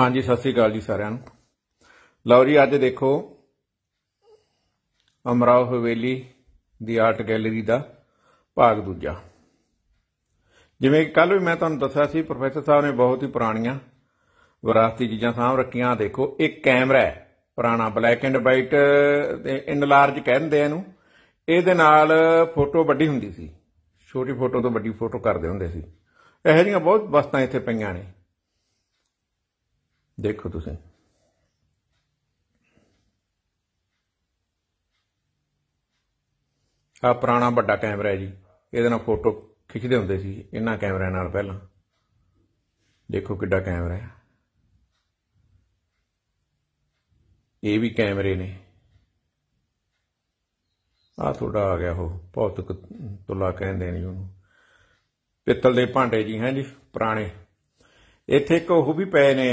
ਹਾਂਜੀ ਸਤਿ ਸ੍ਰੀ ਅਕਾਲ ਜੀ ਸਾਰਿਆਂ ਨੂੰ ਲਓ ਜੀ ਅੱਜ ਦੇਖੋ ਅਮਰਾਵ ਹਵੇਲੀ ਦੀ ਆਰਟ ਗੈਲਰੀ ਦਾ ਭਾਗ ਦੂਜਾ ਜਿਵੇਂ ਕੱਲ ਵੀ ਮੈਂ ਤੁਹਾਨੂੰ ਦੱਸਿਆ ਸੀ ਪ੍ਰੋਫੈਸਰ ਸਾਹਿਬ ਨੇ ਬਹੁਤ ਹੀ ਪੁਰਾਣੀਆਂ ਵਿਰਾਸਤੀ ਚੀਜ਼ਾਂ ਸਾਂਭ ਰੱਖੀਆਂ ਦੇਖੋ ਇੱਕ ਕੈਮਰਾ ਹੈ ਪੁਰਾਣਾ black and white enlarge ਕਹਿੰਦੇ ਇਹਨੂੰ ਇਹਦੇ ਨਾਲ ਫੋਟੋ ਵੱਡੀ ਹੁੰਦੀ ਸੀ ਛੋਟੀ ਫੋਟੋ ਤੋਂ ਵੱਡੀ ਫੋਟੋ ਕਰਦੇ ਹੁੰਦੇ ਸੀ ਇਹੋ ਜਿਹੀਆਂ ਬਹੁਤ ਵਸਤਾਂ ਇੱਥੇ ਪਈਆਂ ਨੇ ਦੇਖੋ ਤੁਸੀਂ ਆ ਪੁਰਾਣਾ ਵੱਡਾ ਕੈਮਰਾ ਹੈ ਜੀ ਇਹਦੇ ਨਾਲ ਫੋਟੋ ਖਿੱਚਦੇ ਹੁੰਦੇ ਸੀ ਇਹਨਾਂ ਕੈਮਰਿਆਂ ਨਾਲ ਪਹਿਲਾਂ ਦੇਖੋ ਕਿੱਡਾ ਕੈਮਰਾ ਹੈ ਇਹ ਵੀ ਕੈਮਰੇ ਨੇ ਆ ਥੋੜਾ ਆ ਗਿਆ ਉਹ ਭੌਤਿਕ ਤੁਲਾ ਕਹਿੰਦੇ ਨੇ ਉਹਨੂੰ ਪਿੱਤਲ ਦੇ ਭਾਂਡੇ ਜੀ ਹੈ ਜੀ ਪੁਰਾਣੇ ਇੱਥੇ ਇੱਕ ਉਹ ਵੀ ਪਏ ਨੇ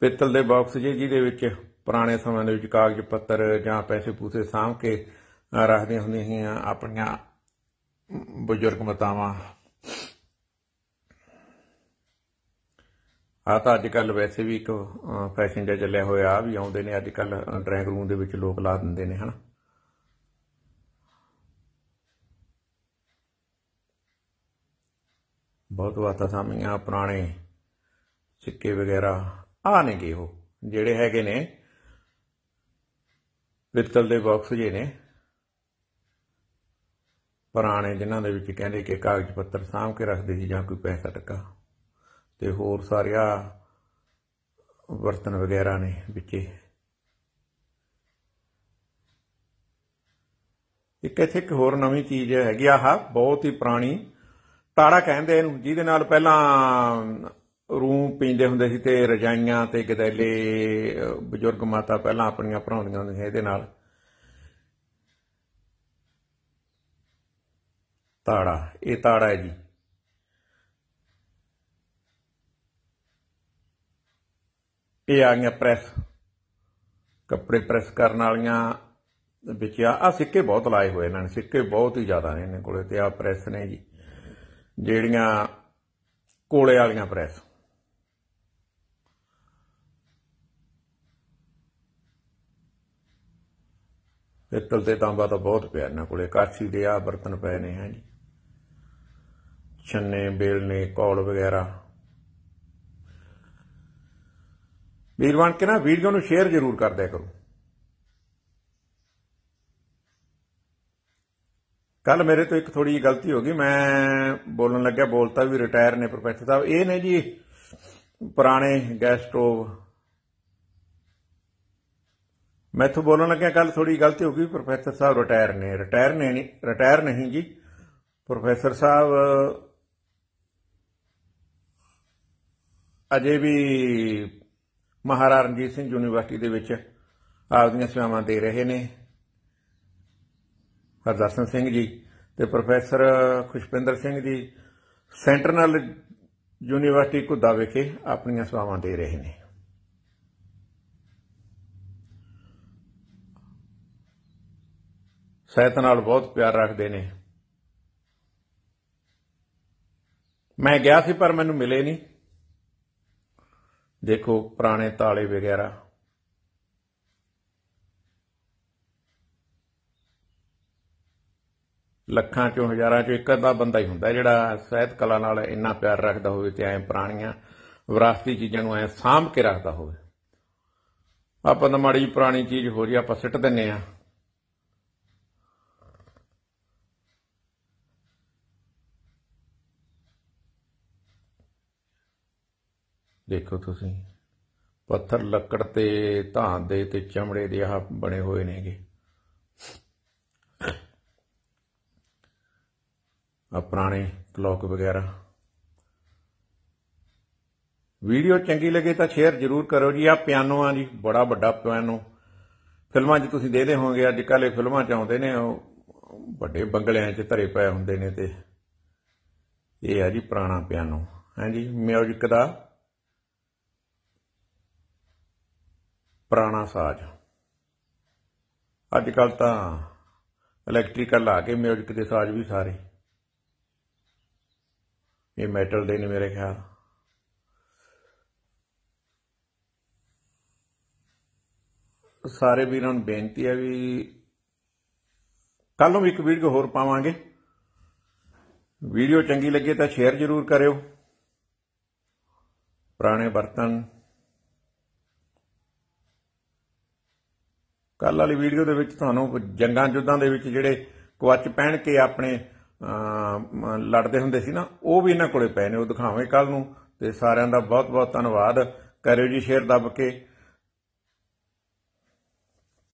ਪਿੱਤਲ ਦੇ ਬਾਕਸ ਜੇ ਜਿਹਦੇ ਵਿੱਚ ਪੁਰਾਣੇ ਸਮਿਆਂ ਦੇ ਵਿੱਚ ਕਾਗਜ਼ ਪੱਤਰ ਜਾਂ ਪੈਸੇ ਪੂਸੇ ਸਾਂਭ ਕੇ ਰੱਖਦੇ ਹੁੰਦੇ ਸੀ ਆਪਣੀਆਂ ਬਜ਼ੁਰਗ ਮਤਾਵਾਂ ਆ ਤਾਂ ਅੱਜ ਕੱਲ ਵੈਸੇ ਵੀ ਇੱਕ ਫੈਸ਼ਨ ਜਿਹਾ ਚੱਲਿਆ ਹੋਇਆ ਆ ਵੀ ਆਉਂਦੇ ਨੇ ਅੱਜ ਕੱਲ ਡਰੈਗ ਰੂਮ ਦੇ ਵਿੱਚ ਲੋਕ ਲਾ ਦਿੰਦੇ ਨੇ ਹਨਾ ਬਹੁਤ ਵਾਤਾ ਸਾਮੀਆਂ ਪੁਰਾਣੇ ਸਿੱਕੇ ਵਗੈਰਾ ਆ ਨੇਗੇ ਉਹ ਜਿਹੜੇ ਹੈਗੇ ਨੇ ਪਿੱਤਲ ਦੇ ਬਾਕਸ ਜੇ ਨੇ ਪੁਰਾਣੇ ਜਿਨ੍ਹਾਂ ਦੇ ਵਿੱਚ ਕਹਿੰਦੇ ਕਿ ਕਾਗਜ਼ ਪੱਤਰ ਸਾਂਭ ਕੇ ਰੱਖਦੇ ਸੀ ਜਾਂ ਕੋਈ ਪੈਸਾ ਟੱਕਾ ਤੇ ਹੋਰ ਸਾਰਿਆ ਵਰਤਨ ਵਗੈਰਾ ਨੇ ਵਿੱਚੇ ਇੱਕ ਇੱਥੇ ਇੱਕ ਹੋਰ ਨਵੀਂ ਚੀਜ਼ ਹੈਗੀ ਆਹ ਬਹੁਤ ਹੀ ਪੁਰਾਣੀ ਤਾੜਾ ਕਹਿੰਦੇ ਇਹਨੂੰ ਜਿਹਦੇ ਨਾਲ ਪਹਿਲਾਂ ਰੂਹ ਪੀਂਦੇ ਹੁੰਦੇ ਸੀ ਤੇ ਰਜਾਈਆਂ ਤੇ ਗਦੈਲੇ ਬਜ਼ੁਰਗ ਮਾਤਾ ਪਹਿਲਾਂ ਆਪਣੀਆਂ ਭਰਾਉਂਦੀਆਂ ਹੁੰਦੀਆਂ ਇਹਦੇ ਨਾਲ ਤਾੜਾ ਇਹ ਤਾੜਾ ਹੈ ਜੀ ਇਹ ਆ ਗਿਆ ਪ੍ਰੈਸ ਕੱਪੜੇ ਪ੍ਰੈਸ ਕਰਨ ਵਾਲੀਆਂ ਵਿੱਚ ਆ ਸਿੱਕੇ ਬਹੁਤ ਲਾਏ ਹੋਏ ਇਹਨਾਂ ਨੇ ਸਿੱਕੇ ਬਹੁਤ ਹੀ ਜ਼ਿਆਦਾ ਨੇ ਇਹਨਾਂ ਕੋਲੇ ਤੇ ਆ ਪ੍ਰੈਸ ਨੇ ਜੀ ਜਿਹੜੀਆਂ ਕੋਲੇ ਵਾਲੀਆਂ ਪ੍ਰੈਸ ਪਿੱਤਲ ਤੇ ਤਾਂਬਾ ਤਾਂ ਬਹੁਤ ਪਿਆ ਨਾ ਕੋਲੇ ਕਾਸੀ ਦੇ ਆ ਬਰਤਨ ਪਏ ਨੇ ਜੀ ਛੰਨੇ ਬੇਲਨੇ ਕੌਲ ਵਗੈਰਾ ਵੀਰਵਾਨ ਕਿਨਾਂ ਨਾ ਵੀਡੀਓ ਨੂੰ ਸ਼ੇਅਰ ਜ਼ਰੂਰ ਕਰਦਿਆ ਕਰੋ ਕੱਲ ਮੇਰੇ ਤੋਂ ਇੱਕ ਥੋੜੀ ਜਿਹੀ ਗਲਤੀ ਹੋ ਗਈ ਮੈਂ ਬੋਲਣ ਲੱਗਿਆ ਬੋਲਤਾ ਵੀ ਰਿਟਾਇਰ ਨੇ ਪ੍ਰੋਫੈਸਰ ਸਾਹਿਬ ਇਹ ਨੇ ਜੀ ਪੁਰਾਣੇ ਗੈਸ ਸਟੋਵ ਮੈਥੋਂ ਬੋਲਣ ਲੱਗਿਆ ਕੱਲ ਥੋੜੀ ਗਲਤੀ ਹੋ ਗਈ ਪ੍ਰੋਫੈਸਰ ਸਾਹਿਬ ਰਿਟਾਇਰ ਨੇ ਰਿਟਾਇਰ ਨੇ ਨਹੀਂ ਰਿਟਾਇਰ ਨਹੀਂ ਜੀ ਪ੍ਰੋਫੈਸਰ ਸਾਹਿਬ ਅਜੇ ਵੀ ਮਹਾਰਾਜਾ ਰਣਜੀਤ ਸਿੰਘ ਯੂਨੀਵਰਸਿਟੀ ਦੇ ਵਿੱਚ ਆਪਦੀਆਂ ਸੇਵਾਵਾਂ ਦੇ ਰਹੇ ਨੇ ਹਰਦਰਸ਼ਨ ਸਿੰਘ ਜੀ ਤੇ ਪ੍ਰੋਫੈਸਰ ਖੁਸ਼ਪਿੰਦਰ ਸਿੰਘ ਜੀ ਸੈਂਟਰਨਲ ਯੂਨੀਵਰਸਿਟੀ ਕੁੱਦਾ ਵਿਖੇ ਆਪਣੀਆਂ ਸਵਾਵਾਂ ਦੇ ਰਹੇ ਨੇ ਸਹਿਤ ਨਾਲ ਬਹੁਤ ਪਿਆਰ ਰੱਖਦੇ ਨੇ ਮੈਂ ਗਿਆ ਸੀ ਪਰ ਮੈਨੂੰ ਮਿਲੇ ਨਹੀਂ ਦੇਖੋ ਪੁਰਾਣੇ ਤਾਲੇ ਵਗੈਰਾ ਲੱਖਾਂ ਚੋਂ ਹਜ਼ਾਰਾਂ ਚੋਂ ਇੱਕ ਅੱਧਾ ਬੰਦਾ ਹੀ ਹੁੰਦਾ ਜਿਹੜਾ ਸਹਿਤ ਕਲਾ ਨਾਲ ਇੰਨਾ ਪਿਆਰ ਰੱਖਦਾ ਹੋਵੇ ਤੇ ਐ ਪੁਰਾਣੀਆਂ ਵਿਰਾਸਤੀ ਚੀਜ਼ਾਂ ਨੂੰ ਐ ਸਾਂਭ ਕੇ ਰੱਖਦਾ ਹੋਵੇ ਆਪਾਂ ਤਾਂ ਮਾੜੀ ਪੁਰਾਣੀ ਚੀਜ਼ ਹੋ ਜੀ ਆਪਾਂ ਸਿੱਟ ਦਿੰਨੇ ਆ ਦੇਖੋ ਤੁਸੀਂ ਪੱਥਰ ਲੱਕੜ ਤੇ ਧਾਂ ਦੇ ਤੇ ਚਮੜੇ ਦੇ ਆ ਬਣੇ ਹੋਏ ਨੇਗੇ ਪੁਰਾਣੇ ਕਲੌਕ ਵਗੈਰਾ ਵੀਡੀਓ ਚੰਗੀ ਲੱਗੇ ਤਾਂ ਸ਼ੇਅਰ ਜ਼ਰੂਰ ਕਰੋ ਜੀ ਆ ਪਿਆਨੋ ਆ ਜੀ ਬੜਾ ਵੱਡਾ ਪਿਆਨੋ ਫਿਲਮਾਂ 'ਚ ਤੁਸੀਂ ਦੇਖਦੇ ਹੋਵੋਗੇ ਅੱਜ ਕੱਲ੍ਹ ਫਿਲਮਾਂ 'ਚ ਆਉਂਦੇ ਨੇ ਉਹ ਵੱਡੇ ਬੰਗਲਿਆਂ 'ਚ ਧਰੇ ਪਏ ਹੁੰਦੇ ਨੇ ਤੇ ਇਹ ਆ ਜੀ ਪੁਰਾਣਾ ਪਿਆਨੋ ਜੀ ਮਿਊਜ਼ਿਕ ਦਾ ਪੁਰਾਣਾ ਸਾਜ਼ ਅੱਜ ਕੱਲ ਤਾਂ ਇਲੈਕਟ੍ਰੀਕਲ ਆ ਕੇ ਮਿਊਜ਼ਿਕ ਦੇ ਸਾਜ਼ ਵੀ ਸਾਰੇ ਇਹ ਮੈਟਲ ਦੇ ਨੇ ਮੇਰੇ ਖਿਆਲ ਸਾਰੇ ਵੀਰਾਂ ਨੂੰ ਬੇਨਤੀ ਹੈ ਵੀ ਕੱਲ ਨੂੰ ਇੱਕ ਵੀਡੀਓ ਹੋਰ ਪਾਵਾਂਗੇ ਵੀਡੀਓ ਚੰਗੀ ਲੱਗੇ ਤਾਂ ਸ਼ੇਅਰ ਜ਼ਰੂਰ ਕਰਿਓ ਪੁਰਾਣੇ ਬਰਤਨ ਕੱਲ ਵਾਲੀ ਵੀਡੀਓ ਦੇ ਵਿੱਚ ਤੁਹਾਨੂੰ ਜੰਗਾਂ ਜੁੱਦਾਂ ਦੇ ਵਿੱਚ ਜਿਹੜੇ ਕੁਆਚ ਪਹਿਣ ਕੇ ਆਪਣੇ ਲੜਦੇ ਹੁੰਦੇ ਸੀ ਨਾ ਉਹ ਵੀ ਇਹਨਾਂ ਕੋਲੇ ਪਏ ਨੇ ਉਹ ਦਿਖਾਵੇਂ ਕੱਲ ਨੂੰ ਤੇ ਸਾਰਿਆਂ ਦਾ ਬਹੁਤ ਬਹੁਤ ਧੰਨਵਾਦ ਕਰਿਓ ਜੀ ਸ਼ੇਰ ਦੱਬ ਕੇ